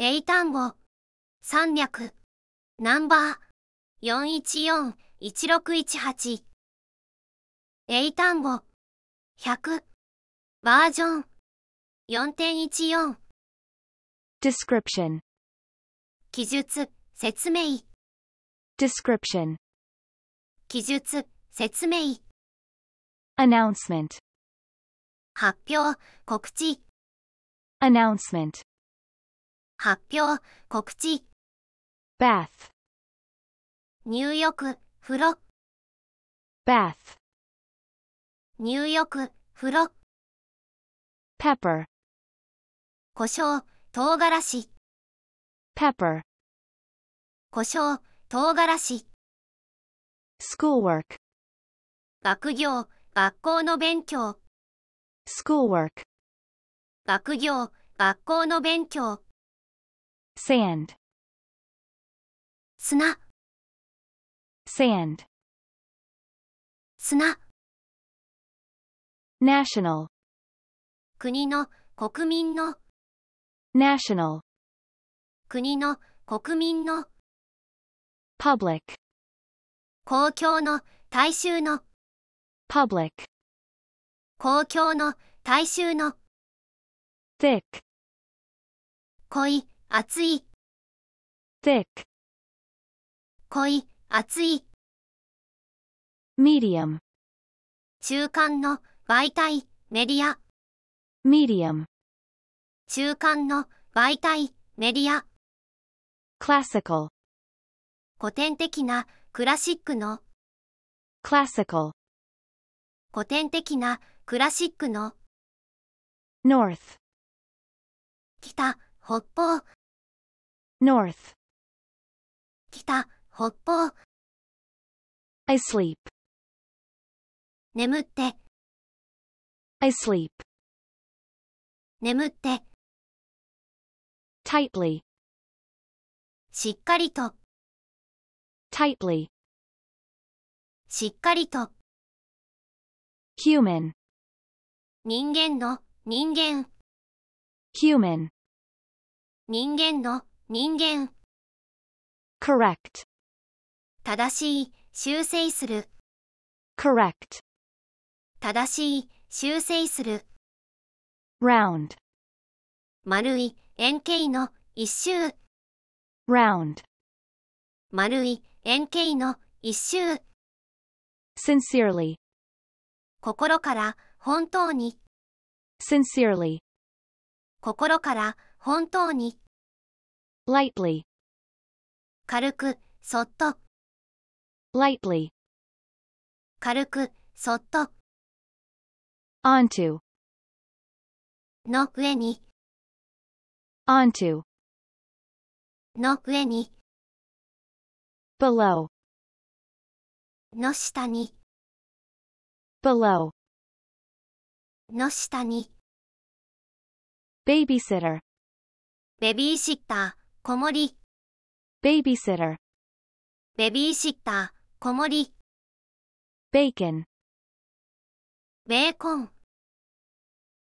英単語三略ナンバー4141618英単語100バージョン4.14 Description 記述説明 Description 記述説明 Announcement 発表告知 Announcement 発表、告知。bath 入浴、風呂。bath 入浴、風呂。pepper 胡椒、唐辛子。pepper 胡椒、唐辛子。schoolwork 学業、学校の勉強。schoolwork 学業、学校の勉強。sand 砂 sand 砂 national 国の国民の national 国の国民の public 公共の大衆の public 公共の大衆の thick 濃い厚い thick 濃い、厚い medium 中間の媒体、メディア medium 中間の媒体、メディア classical 古典的な、クラシックの classical 古典的な、クラシックの north 北、北方 north 北北方 I sleep 眠って I sleep 眠って tightly しっかりと tightly しっかりと human 人間の人間 human 人間の人間 correct 正しい修正する correct 正しい修正する round 丸い円形の一周 round 丸い円形の一周 sincerely 心から本当に sincerely 心から本当に lightly 軽くそっと lightly 軽くそっと onto の上に onto の上に below の下に below の下に babysitter ベビーシッター子守。ベビーシッター。ベビーシッター、子守。ベーコン。ベーコン。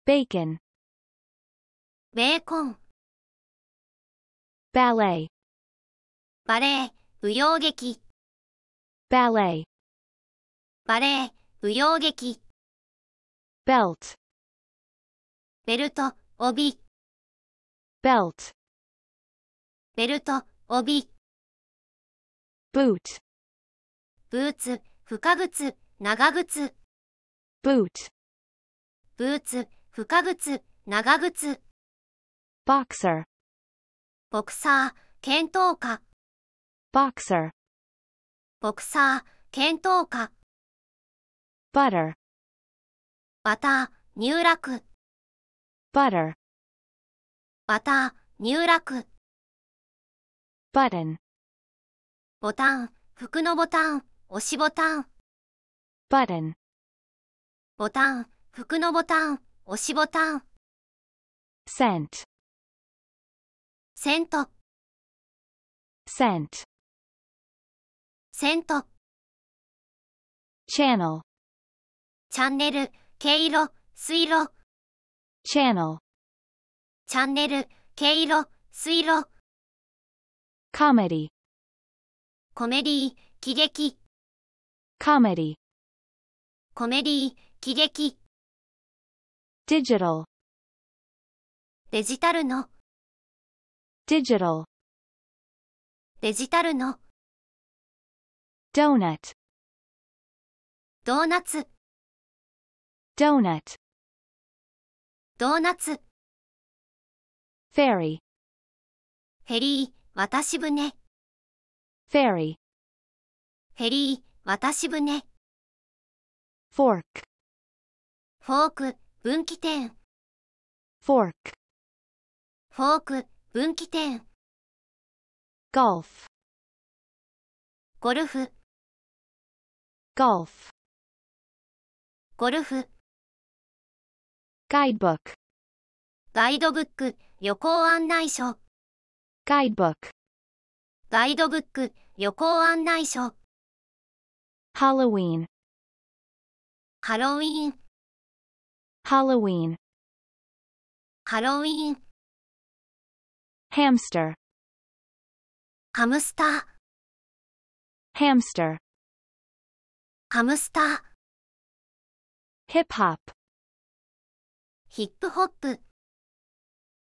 ベーコン。ベーコン。バレエ。バレエ、舞踊劇。バレエ。バレエ、舞踊劇。ベルト。ベルト、帯。ベルト。ベルト、帯。boot, ブーツ、深靴、長靴。boot, ブーツ、深靴、長靴。boxer, ボクサー、検討家。boxer, ボクサー、検討家。butter, バター、入落。butter, バター、入落。button ボタン、服のボタン、押しボタン。button ボタン、服のボタン、押しボタン。sent セント。sent セント。channel チャンネル、毛色、水路。channel チャンネル、毛色、水路。comedy c o コメディ喜劇 comedy c o コメディ喜劇 digital デジタルの digital デジタルの donut ドーナツ donut ドーナツ f a i r y フェリー渡し船。フェリー。フェリー、渡し船。フォーク。フォーク、分岐点。フォーク。フォーク、分岐点。ゴルフ。ゴルフ、g o l ゴルフ、ガイドブック。ガイドブック、旅行案内書。ガイドブック。ガイドブック、旅行案内書。ハロウィン。ハロウィン。ハロウィン。ハロウィン。ハムスター。ハムスター。ハムスター。ハムスター。ヒップホップ。ヒップホップ。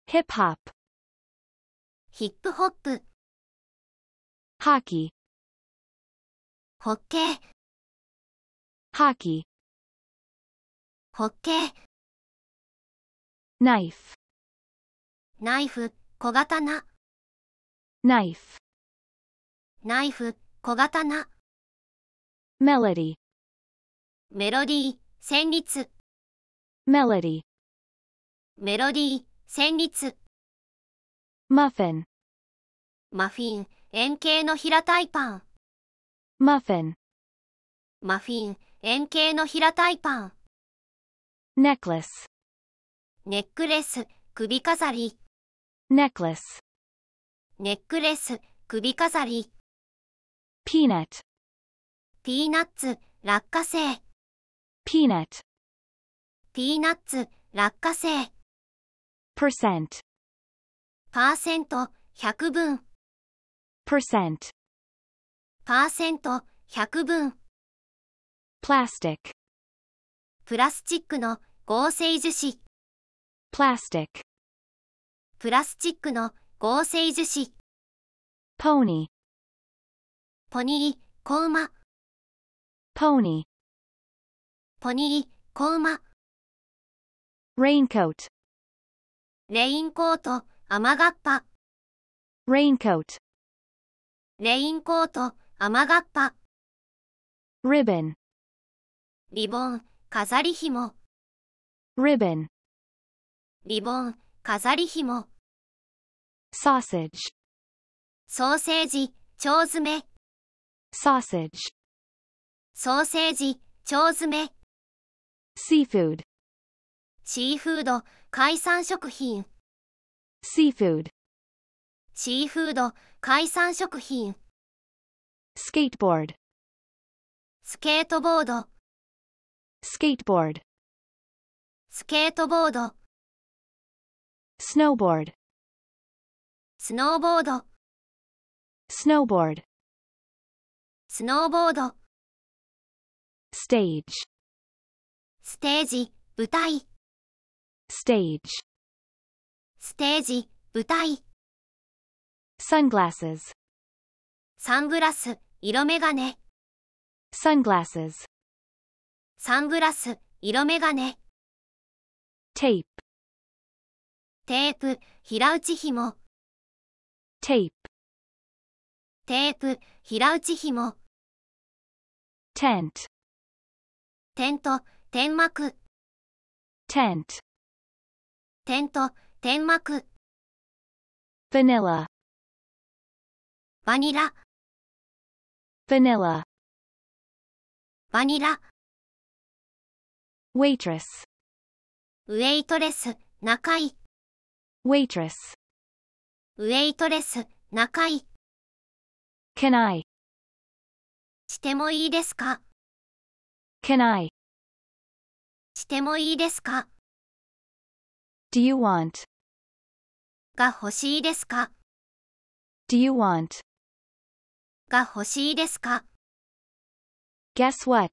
ヒップホップ。ヒップホップ。ハーキー。ホッケー。ハーキー。ホッケー。ナイフ。ナイフ、小刀。ナイフ。ナイフ、小刀。メロディー。メロディー、旋律。メロディー。メロディー、旋律。マフィン。マフィン、円形の平たいパン。マフィン。マフィン、円形の平たいパン。ネックレス。ネックレス、首飾り。ネックレス。ネックレス、首飾り。ピーナッツ。ピーナッツ、落花生。p e a n u ピーナッツ、落花生。percent パーセント100分 percent パーセント100分 plastic プラスチックの合成樹脂 plastic プラスチックの合成樹脂ポニーポニー、コ馬マ。ポニーポニー、コ馬マ。a i n c o レインコート雨がっぱ raincoat レインコート雨がっぱ ribbon リボン飾り紐 ribbon リボン飾り紐 sausage ソーセージち詰め sausage ソーセージち詰め seafood シーフード海産食品 seafood シーフード海産食品 skateboard スケートボード skateboard スケートボード snowboard スノーボード snowboard スノーボード stage ステージ舞台 stage ステージ、舞台。sunglasses サングラス、色眼鏡。sunglasses サングラス、色眼鏡。tape テープ、平打ち紐。tape テープ、平打ち紐。tent テント、天幕。tent テント、天幕 vanilla バニラ vanilla バニラ waitress ウェイトレス仲い waitress ウェイトレス仲い can I してもいいですか can I してもいいですか Do you want が欲しいですか Do you want? が欲しいですか Guess what?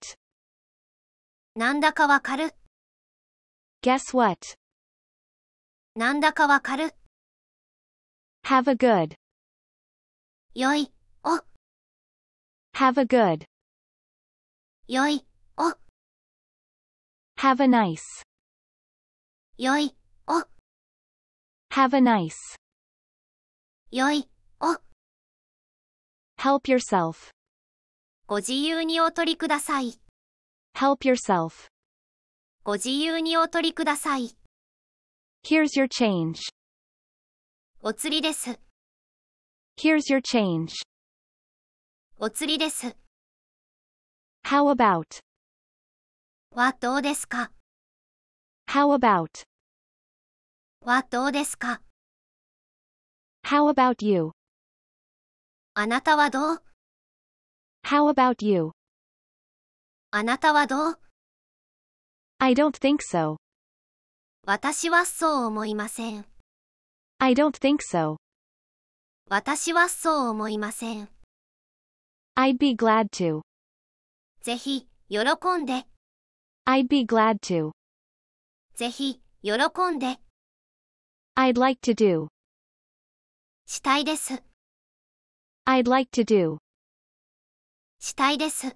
なんだかわかる Guess what? なんだかわかる Have a good. よい、お。Have a good. よい、お。Have a nice. よい、お。Have a nice. よい、お。Help yourself. ご自由にお取りください。Help yourself. ご自由にお取りください。Here's your change. お釣りです。Here's your change. お釣りです。How about? はどうですか ?How about? はどうですか ?How about you? あなたはどう ?How about you? あなたはどう ?I don't think so. 私はそう思いません。I don't think so. 私はそう思いません。I'd be glad to. ぜひ、喜んで。I'd be glad to. ぜひ、喜んで。I'd like to do. したいです。I'd like to do. したいです。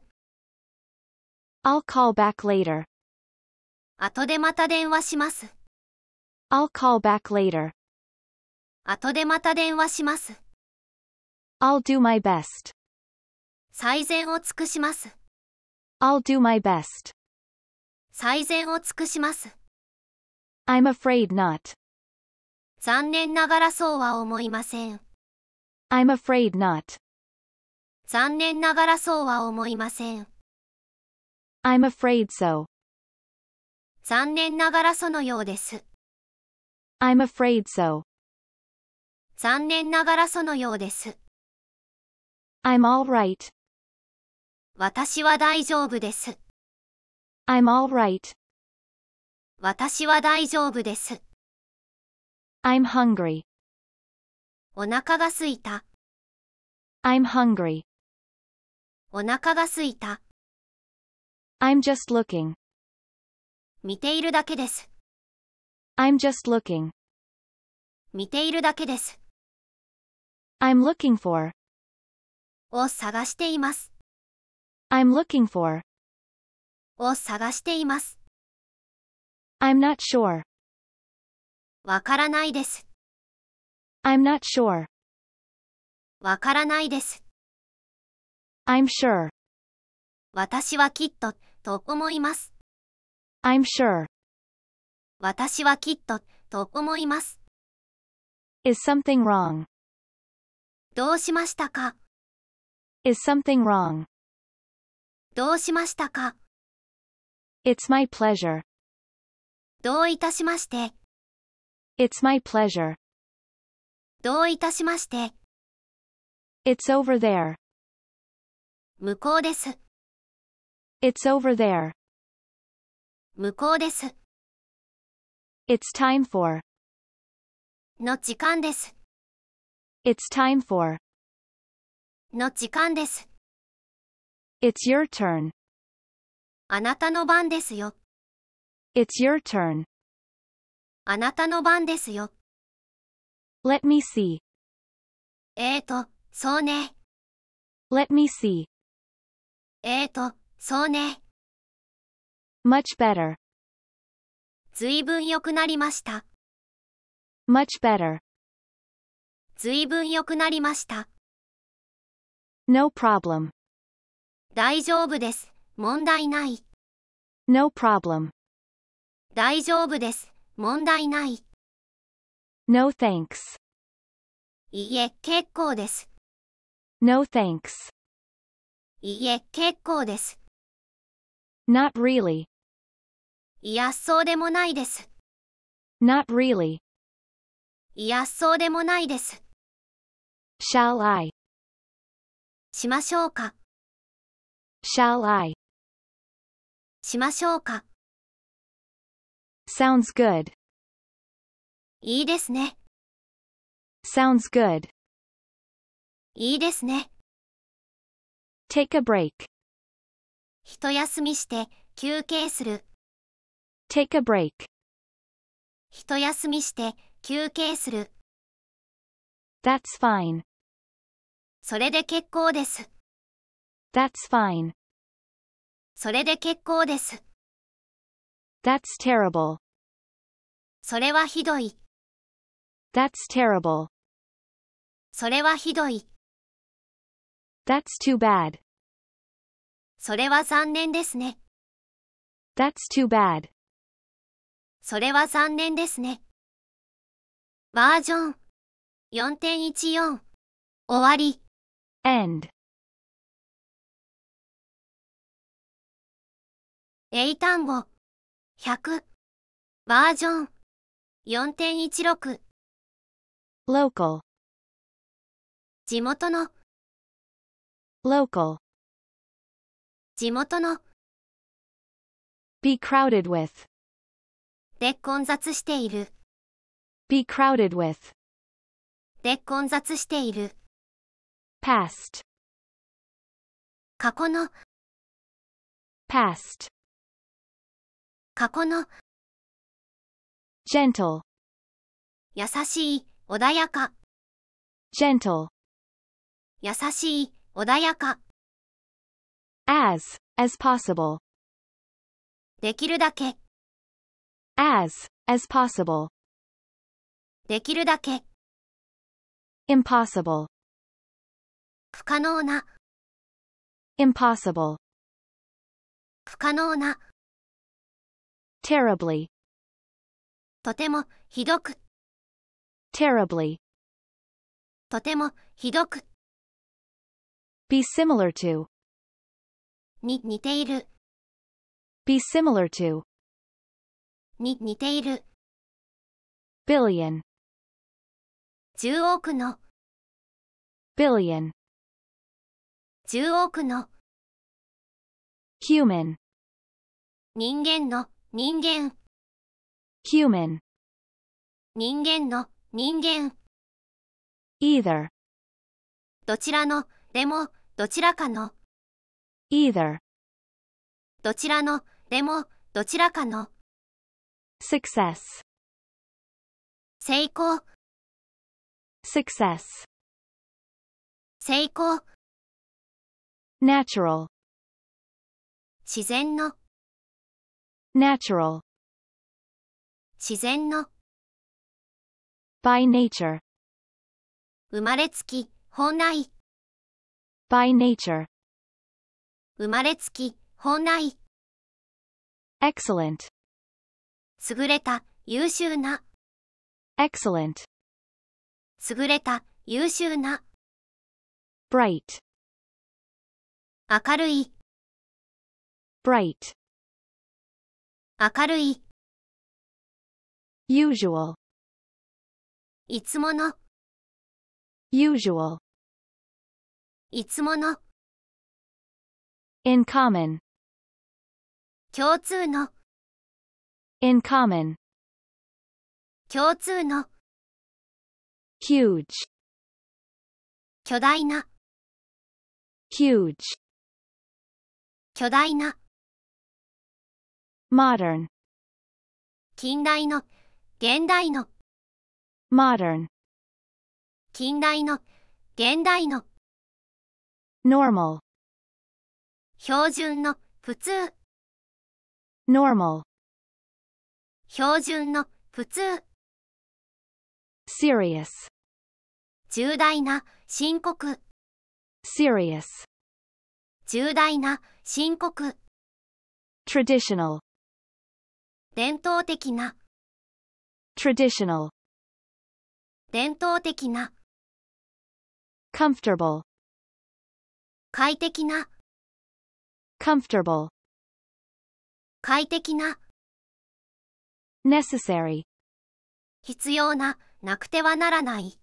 I'll call back later. 後でまた電話します。I'll call back later. 後でまた電話します。I'll do my best. 最善を尽くします。I'll do my best. 最善を尽くします。I'm afraid not. 残念ながらそうは思いません。I'm afraid not. 残念ながらそうは思いません。I'm afraid so. 残念ながらそのようです。I'm afraid so. 残念ながらそのようです。I'm alright. 私は大丈夫です。I'm alright. 私は大丈夫です。I'm hungry. i am hungry. i am just looking. 見ているだけです。I'm just looking. 見ているだけです。I'm looking for. を探しています。I'm looking for. を探しています。I'm not sure. わからないです。I'm not sure. わからないです。I'm sure. 私はきっと、と思います。I'm sure. 私はきっと、と思います。Is something wrong? どうしましたか ?Is something wrong? どうしましたか ?It's my pleasure. どういたしまして。It's my pleasure. どういたしまして。It's over there. 向こうです。It's over there. 向こうです。It's time for. の時間です。It's time for. の時間です。It's your turn. あなたの番ですよ。It's your turn. あなたの番ですよ。Let me see. ええと、そうね。Let me see. ええと、そうね。Much better. ずいぶん良くなりました。Much better. ずいぶん良くなりました。No problem. 大丈夫です。問題ない。No problem. 大丈夫です。問題ない。No thanks. いいえ、結構です。No thanks. いいえ、結構です。Not really. いや、そうでもないです。Not really. いや、そうでもないです。Shall I? しましょうか。Shall I? しましょうか。Sounds good. いいですね。Sounds good. いいですね。Take a break. 一休みして休憩する。Take a break. 一休みして休憩する。That's fine. それで結構です。That's fine. それで結構です。That's terrible. それはひどい。That's terrible. それはひどい。That's too bad. それは残念ですね。That's too bad. それは残念ですね。バージョン4.14終わり。end 英単語100バージョン4.16 local 地元の local 地元の be crowded with で混雑している be crowded with で混雑している past 過去の past 過去の gentle 優しい、穏やか gentle 優しい、穏やか as, as possible できるだけ as, as possible できるだけ impossible 不可能な impossible 不可能な terribly とてもひどく terribly とてもひどく be similar to に似ている be similar to に似ている billion 10億の billion 10億の human 人間の人間 human 人間の人間 either どちらのでもどちらかの either どちらのでもどちらかの success 成功 success 成功 natural 自然の natural 自然の by nature 生まれつき本来 by nature 生まれつき本来 excellent 優れた優秀な excellent 優れた優秀な bright 明るい bright 明るい usual いつもの usual いつもの in common 共通の in common 共通の huge 巨大な huge 巨大な modern 近代の現代の modern 近代の現代の normal 標準の普通 normal 標準の普通 serious 重大な深刻 serious 重大な深刻 traditional 伝統的な traditional 伝統的な comfortable 快適な comfortable 快適な necessary 必要ななくてはならない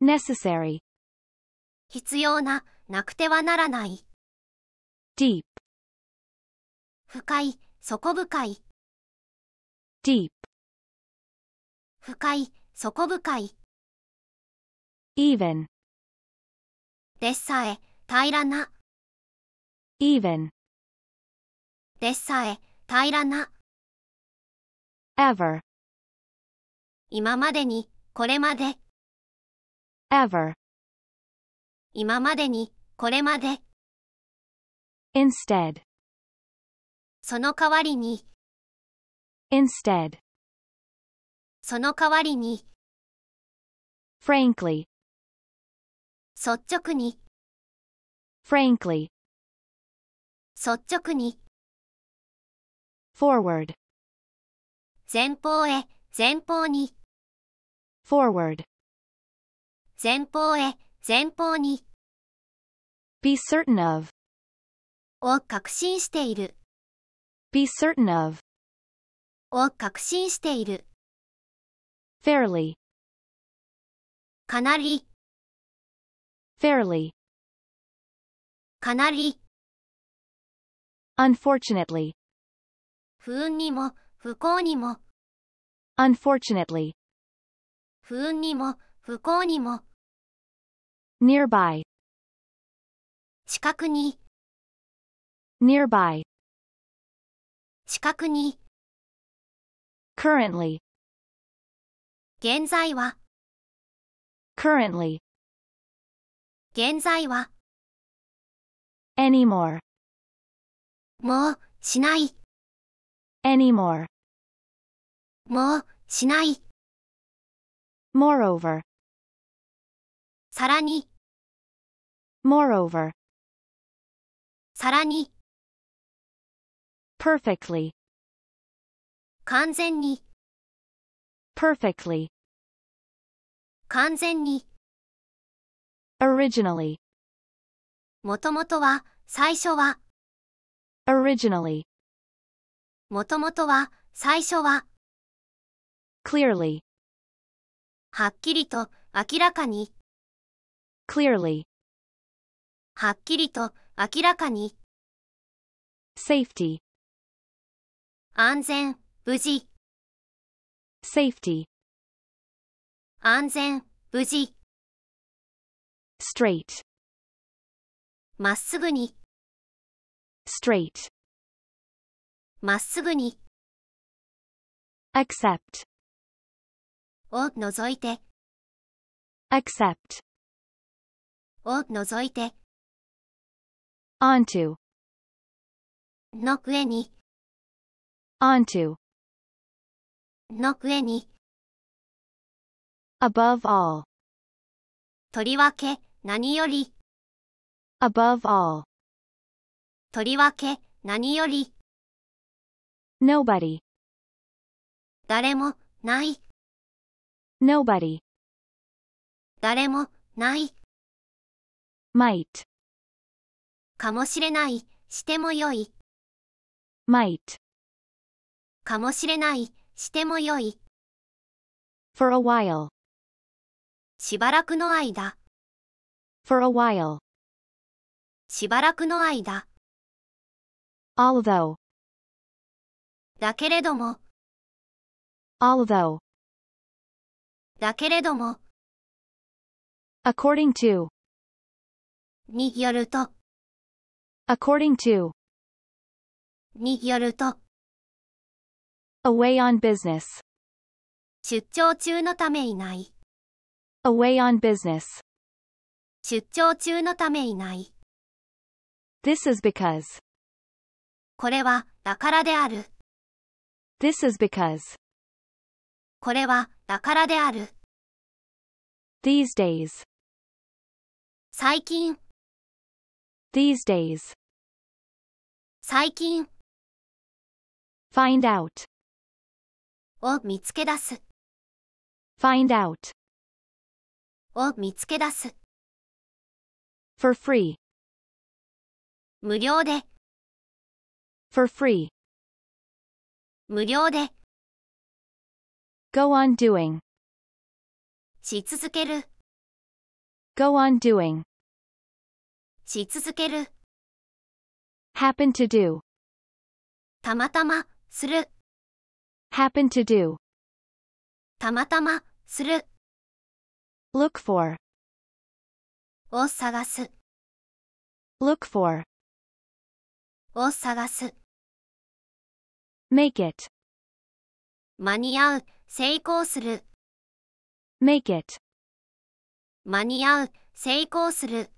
necessary 必要ななくてはならない deep 深い底深い deep 深い、底深い even でさえ、平らな even でさえ、平らな ever 今までに、これまで ever 今までに、これまで instead その代わりに instead その代わりに frankly 率直に frankly 率直に forward 前方へ前方に forward 前方へ前方に be certain of を確信している be certain of を確信している。fairly かなり fairly かなり unfortunately 不運にも不幸にも unfortunately 不運にも不幸にも nearby 近くに nearby 近くに currently 現在は currently 現在は anymore もうしない anymore もうしない moreover さらに moreover さらに perfectly 完全に perfectly 完全に originally もともとは最初は originally もともとは最初は clearly はっきりと明らかに clearly はっきりと明らかに safety 安全無事 safety 安全無事 straight まっすぐに straight まっすぐに accept を除いて accept を除いて onto の上に onto の上に above all とりわけ何より above all とりわけ何より nobody 誰もない nobody 誰もない might かもしれないしてもよい might かもしれないしてもよい。for a while しばらくの間 for a while しばらくの間 although だけれども although だけれども according to によると according to によると away on business 出張中のためいない away on business 出張中のためいない This is because これはだからである This is because これはだからである These days 最近 These days 最近 Find out を見つけ出す find out を見つけ出す for free 無料で for free 無料で go on doing し続ける go on doing し続ける happen to do たまたまする happen to do たまたま、する look for を探す look for を探す make it 間に合う、成功する make it 間に合う、成功する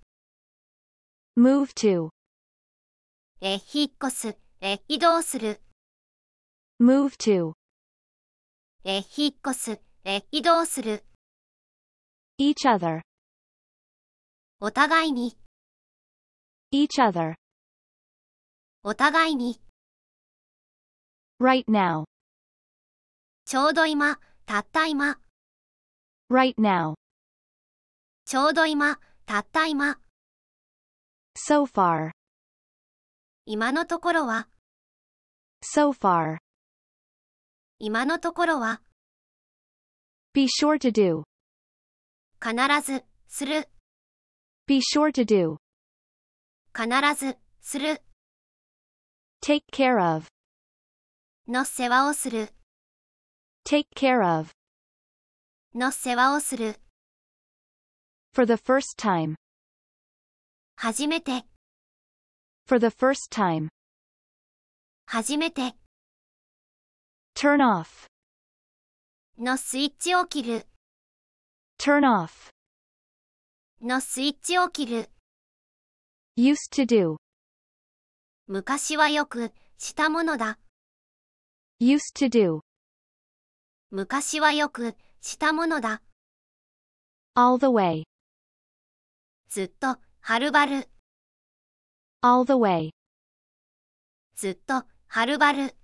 move to え、引っ越す、え、移動する move to え、引っ越す、え、移動する。each other お互いに each other お互いに right now ちょうど今、たった今 right now ちょうど今、たった今 so far 今のところは so far 今のところは be sure to do 必ずする be sure to do 必ずする take care of の世話をする take care of の世話をする for the first time 初めて for the first time 初めて turn off のスイッチを切る turn off のスイッチを切る used to do 昔はよくしたものだ used to do 昔はよくしたものだ all the way ずっとはるばる all the way ずっとはるばる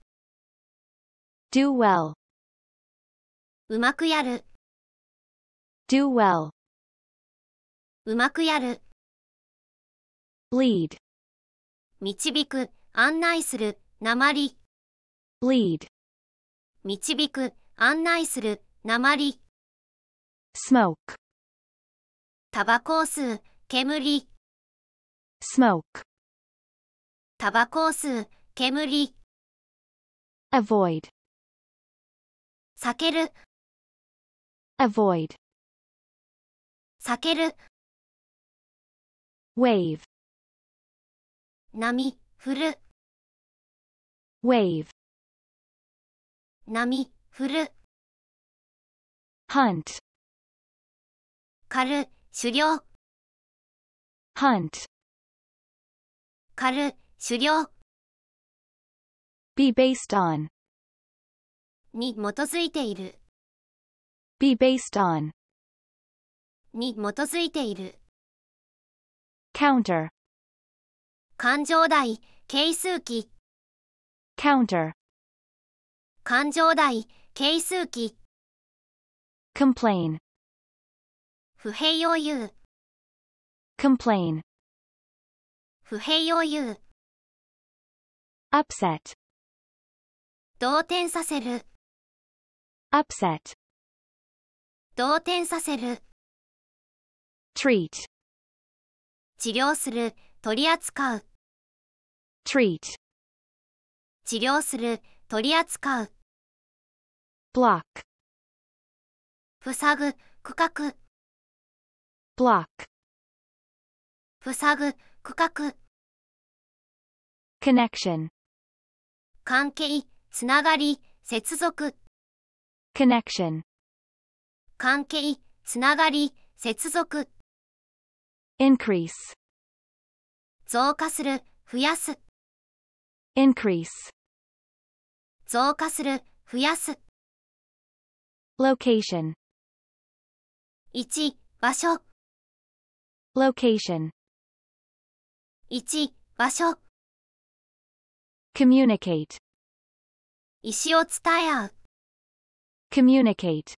do well うまくやる do well うまくやる lead 導く案内する鉛 l e e d 導く案内するり smoke タバコを吸う煙 smoke タバコを吸う煙 avoid 避ける avoid 避ける wave 波振る wave 波振る hunt 狩る狩猟 hunt 狩る狩猟 be based on に基づいている。be based on に基づいている。counter 感情代、係数記 counter 感情代、係数記 complain 不平要言う。complain 不平要言う。upset 動転させる upset 動転させる treat 治療する取り扱う treat 治療する取り扱う block 塞ぐ区画 block 塞ぐ区画 connection 関係つながり接続 connection 関係、つながり、接続 increase 増加する、増やす increase 増加する、増やす location 一、場所 location 一、場所 communicate 意思を伝え合う communicate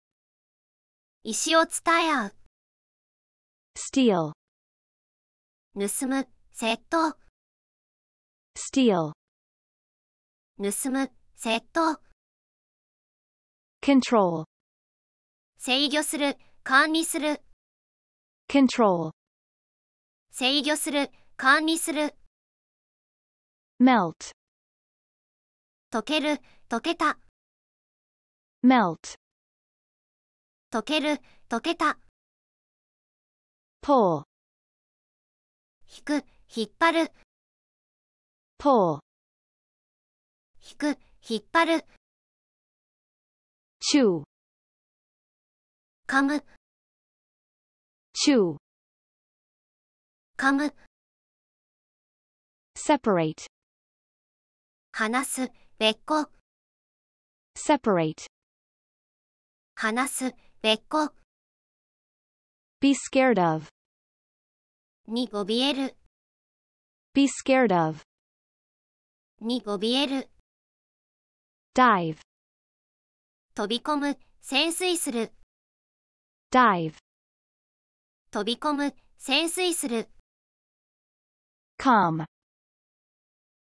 石を伝え合う steal 盗む窃盗 steal 盗む窃盗 control 制御する管理する control 制御する管理する melt 溶ける溶けた melt 溶ける、溶けた pour 引く、引っ張る pour 引く、引っ張る chew 噛む chew 噛む separate 離す、別個 separate 話す、べっこ。be scared of に怯える be scared of に怯える dive 飛び込む、潜水する dive 飛び込む、潜水する calm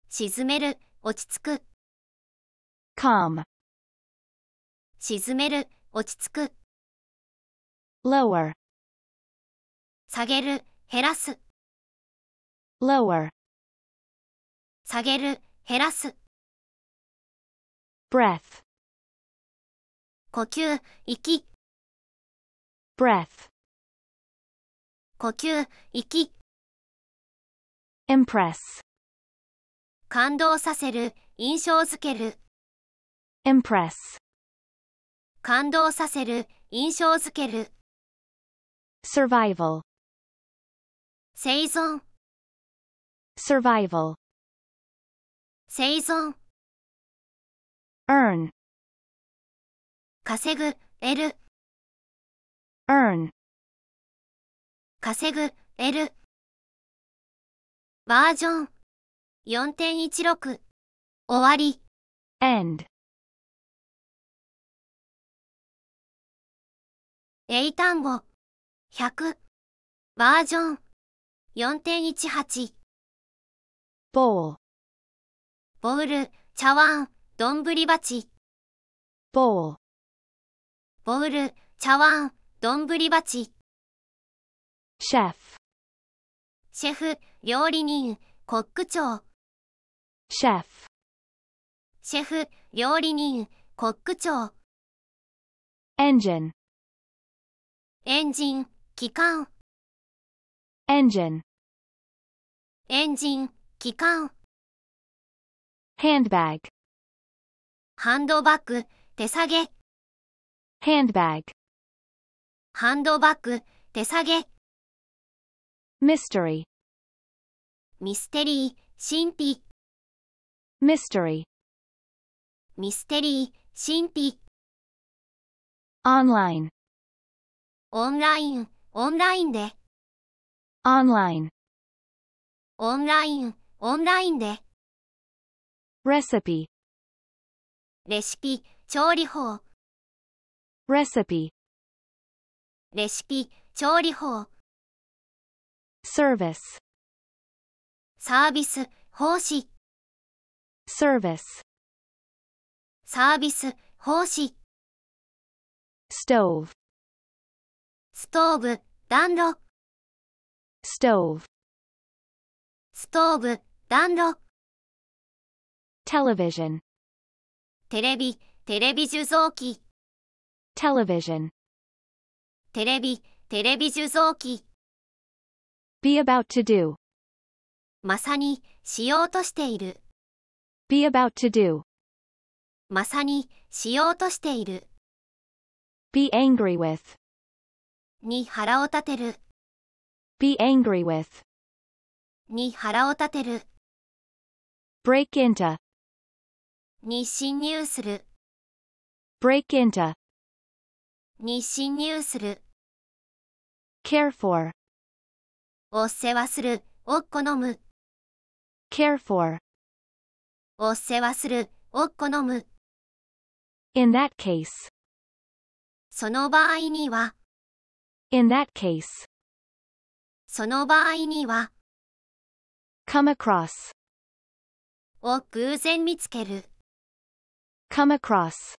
沈める、落ち着く calm 沈める、落ち着く lower 下げる減らす lower 下げる減らす breath 呼吸息 breath 呼吸息 impress 感動させる印象づける impress 感動させる、印象づける。survival 生存 survival 生存 earn 稼ぐ、得る earn 稼ぐ、得るバージョン4.16終わり end 英単語100バージョン4.18ボールボール茶碗どんぶり鉢ボールボール茶碗どんぶり鉢シェフシェフ料理人コック長シェフシェフ料理人コック長エンジンエンジン、機関。engine エンジン、機関。handbag ハンドバッグ、手下げ。handbag ハンドバッグ、手下げ。mystery ミステリー、神秘。mystery ミステリー、神秘。online オンライン、オンラインで。オンライン。オンライン、オンラインで。レシピ。レシピ、調理法。レシピ。レシピ、調理法。サービス、サービス、奉仕。サービス、サービス、奉仕。ストーブ。ストーブ、暖炉。ストーブ、ストーブ、暖炉。テレビジョン、テレビ、テレビ受像機。テレビジョン、テレビ、テレビ受像機。be about to do まさに、しようとしている。be about to do まさに、しようとしている。be angry with に腹を立てる be angry with に腹を立てる break into に侵入する break into に侵入する care for お世話するを好む care for お世話するを好む in that case その場合には In that case. その場合には。come across を偶然見つける。come across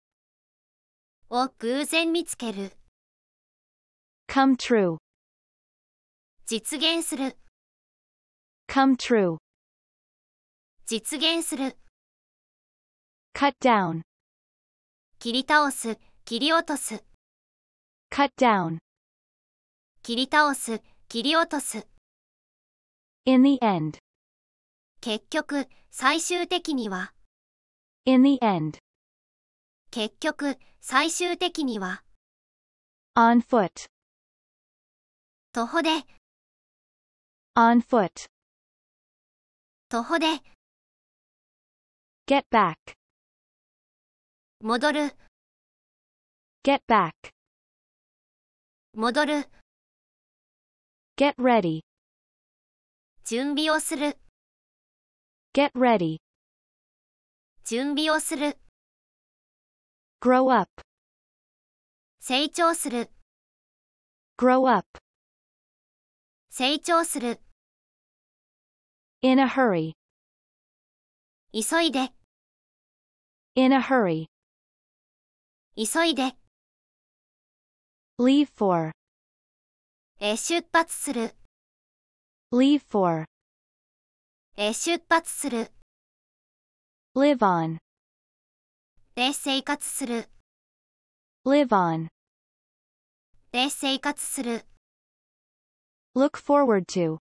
を偶然見つける。come true 実現する。come true 実現する。cut down 切り倒す、切り落とす。cut down 切り倒す、切り落とす。In the end. 結局、最終的には。In the end. 結局、最終的には。On foot. 徒歩で。On foot. 徒歩で。Get back. 戻る。Get back. 戻る。Get ready. Get ready. Grow up. Grow up. In a hurry. In a hurry. Leave for. え出発する leave for え出発する live on で生活する live on で生活する look forward to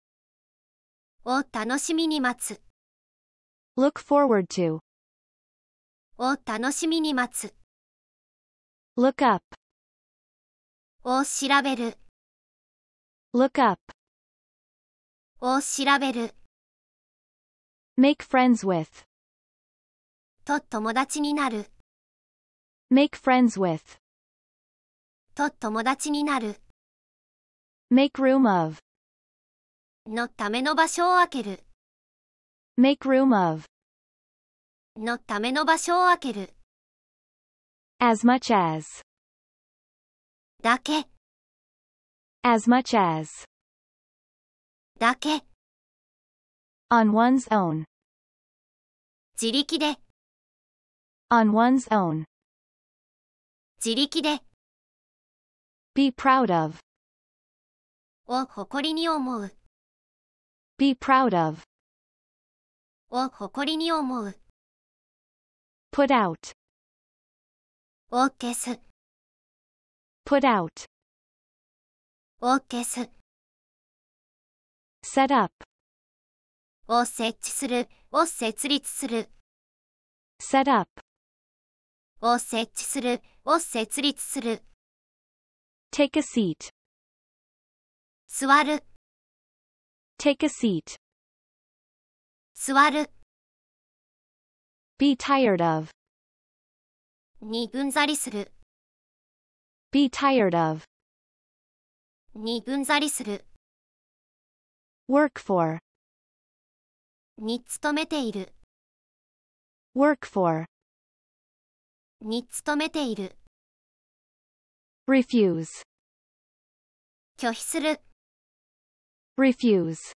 を楽しみに待つ look forward to を楽しみに待つ look up を調べる look up を調べる make friends with と友達になる make friends with と友達になる make room of のための場所を開ける make room of のための場所を開ける as much as だけ as much as だけ on one's own 自力で on one's own 自力で be proud of を誇りに思う be proud of を誇りに思う put out を消す put out を消す。set up を設置するを設立する set up を設置するを設立する take a seat 座る take a seat 座る be tired of にうんざりする be tired of にんざりする work for に勤めている work for に勤めている refuse 拒否する refuse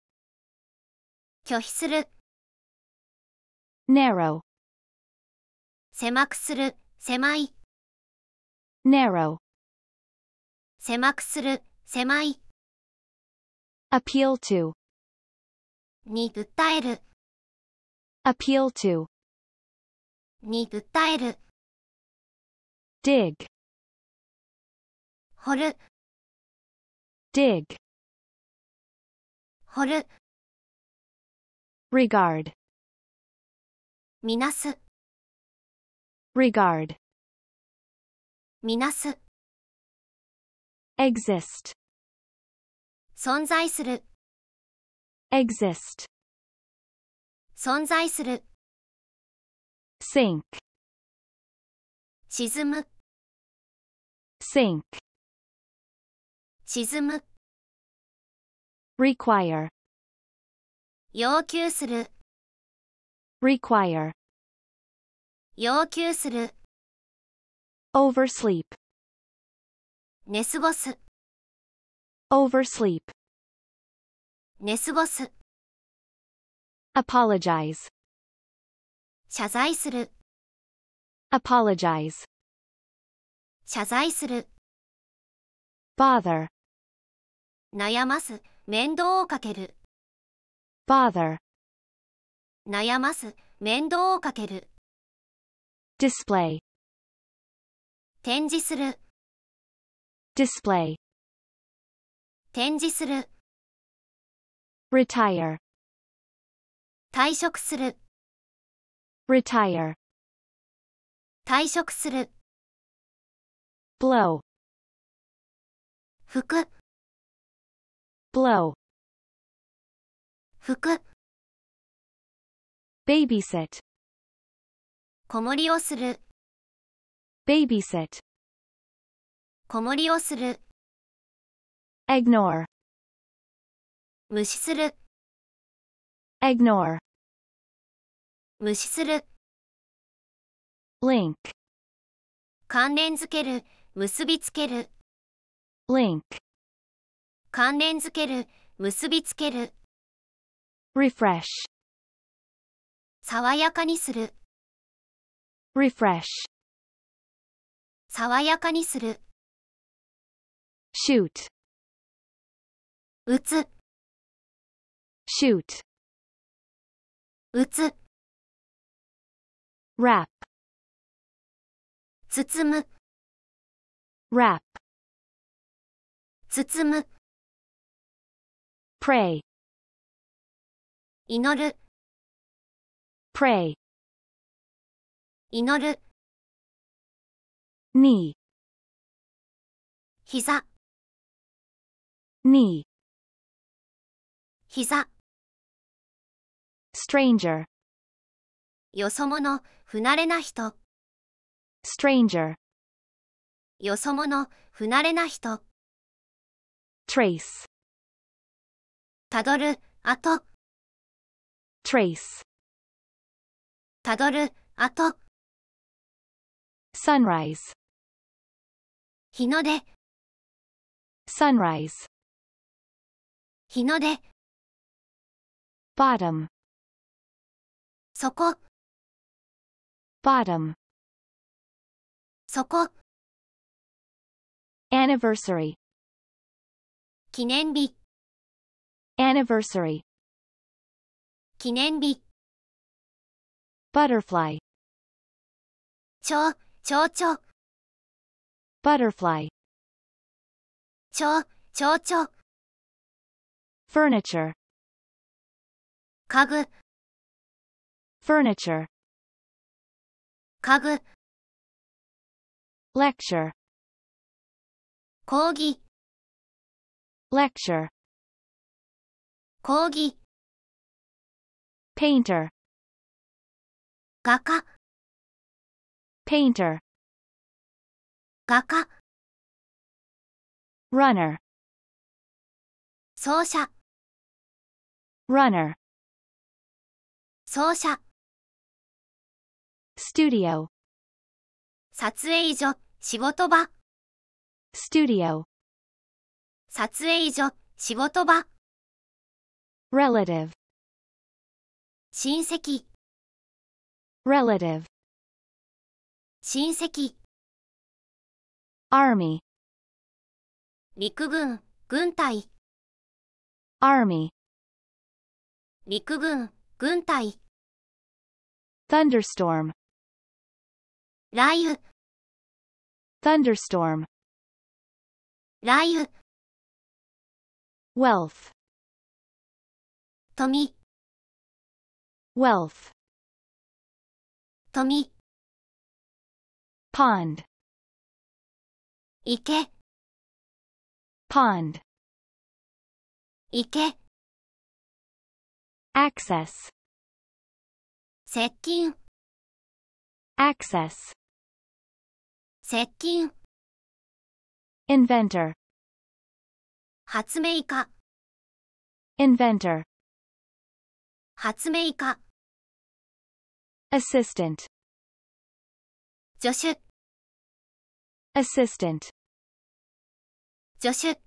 拒否する narrow 狭くする狭い narrow 狭くする狭い appeal to に訴える appeal to に訴える dig 掘る dig 掘る regard みなす regard みなす exist 存在する exist 存在する sink 沈む sink 沈む require 要求する require 要求する oversleep 寝過ごす oversleep 寝過ごす apologize 謝罪する apologize 謝罪する bother 悩ます面倒をかける bother 悩ます面倒をかける display 展示する display 展示する retire 退職する retire 退職する blow 服 blow 服 babysit 子守りをする babysit 子守りをする ignore 無視する ignore 無視する link 関連づける結びつける link 関連づける結びつける refresh 爽やかにする refresh 爽やかにする shoot 打つ shoot 打つ wrap 包む wrap 包む pray 祈る pray 祈る knee 膝 knee 膝 stranger よそ者、不慣れな人 stranger よそ者、不慣れな人 trace たどる、あと trace たどる、あと sunrise 日の出 sunrise 日の出 bottom そこ bottom そこ anniversary 記念日 anniversary 記念日 butterfly 蝶蝶々 butterfly 蝶蝶々 furniture 家具 furniture 家具 lecture 講義 lecture 講義 painter 画家 painter 画家 runner 走者 runner 奏者 studio 撮影所仕事場 studio 撮影所仕事場 relative 親戚 relative 親戚 army 陸軍軍隊 army 陸軍軍隊 thunderstorm 雷雨 thunderstorm 雷雨 wealth 富 wealth 富 pond 池 pond 池 access 接近 access 接近 inventor 発明家 inventor 発明家 assistant 助手 assistant 助手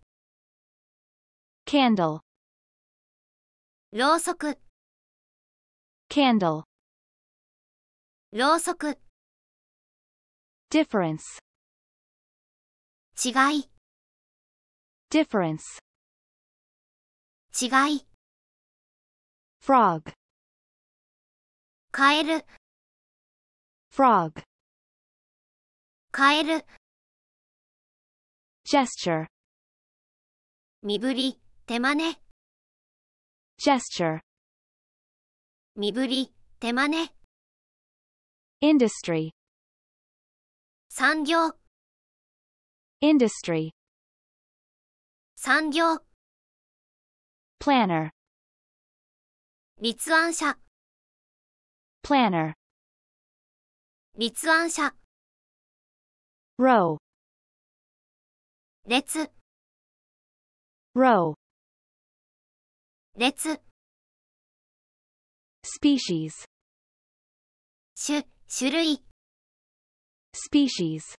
candle ろうそく candle ろうそく difference 違い difference 違い frog カエル frog カエル gesture 身振り手真似 gesture 身振り手真似 Industry 産業 Industry 産業 Planner 立案者 Planner 立案者 Row 列 Row 列 Species 種種類 species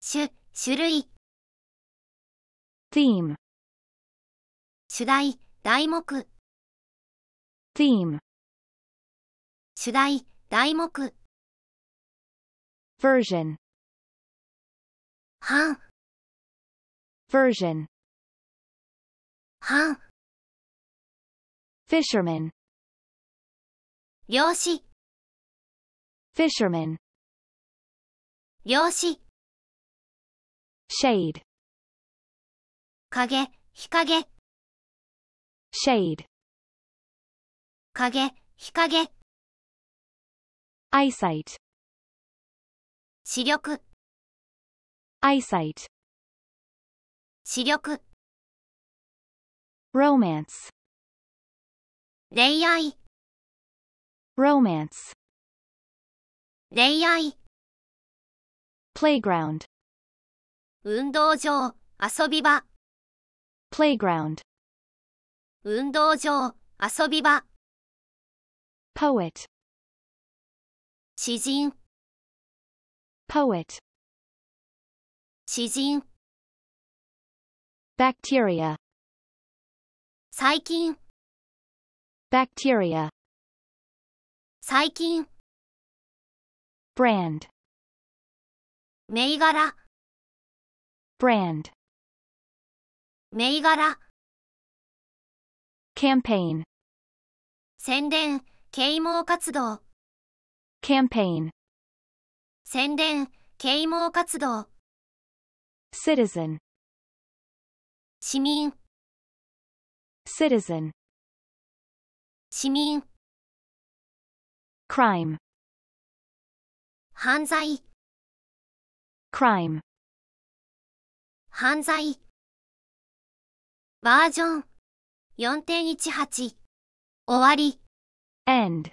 種、種類 theme 主題、題目 theme 主題、題目 version 版 version 版 fisherman 漁師 fisherman 漁師 shade 影日陰 shade 影日陰 eyesight 視力 eyesight 視力 romance 恋愛 romance 恋愛 playground 運動場遊び場 playground 運動場遊び場 poet 詩人 poet 詩人 bacteria 細菌 bacteria 細菌 brand 銘柄 brand 銘柄 campaign 宣伝啓蒙活動 campaign 宣伝啓蒙活動 citizen 市民 citizen 市民 crime 犯罪 crime 犯罪バージョン4.18終わり end